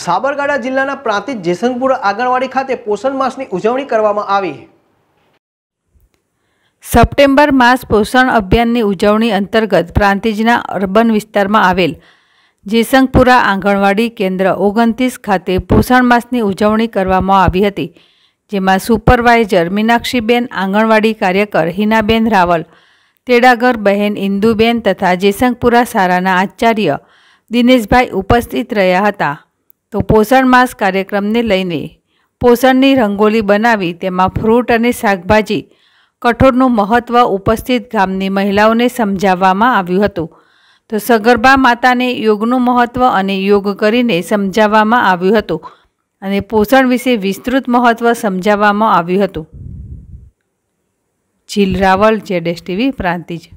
સાબરકાંઠા જિલ્લાના પ્રાંતિજ જેસનપુર આંગણવાડી ખાતે પોષણ માસની ઉજવણી કરવામાં આવી સપ્ટેમ્બર માસ પોષણ અભિયાનની ઉજવણી અંતર્ગત પ્રાંતિજના અર્બન વિસ્તારમાં આવેલ જેસંગપુરા આંગણવાડી કેન્દ્ર ઓગણત્રીસ ખાતે પોષણ માસની ઉજવણી કરવામાં આવી હતી જેમાં સુપરવાઇઝર મીનાક્ષીબેન આંગણવાડી કાર્યકર હિનાબેન રાવલ તેડાગર બહેન ઇન્દુબેન તથા જેસંગપુરા શાળાના આચાર્ય દિનેશભાઈ ઉપસ્થિત રહ્યા હતા તો પોષણ માસ કાર્યક્રમને લઈને પોષણની રંગોલી બનાવી તેમાં ફ્રૂટ અને શાકભાજી કઠોળનું મહત્ત્વ ઉપસ્થિત ગામની મહિલાઓને સમજાવવામાં આવ્યું હતું તો સગર્ભા માતાને યોગનું મહત્ત્વ અને યોગ કરીને સમજાવવામાં આવ્યું હતું અને પોષણ વિશે વિસ્તૃત મહત્ત્વ સમજાવવામાં આવ્યું હતું Jeel Raval Z S TV Prantij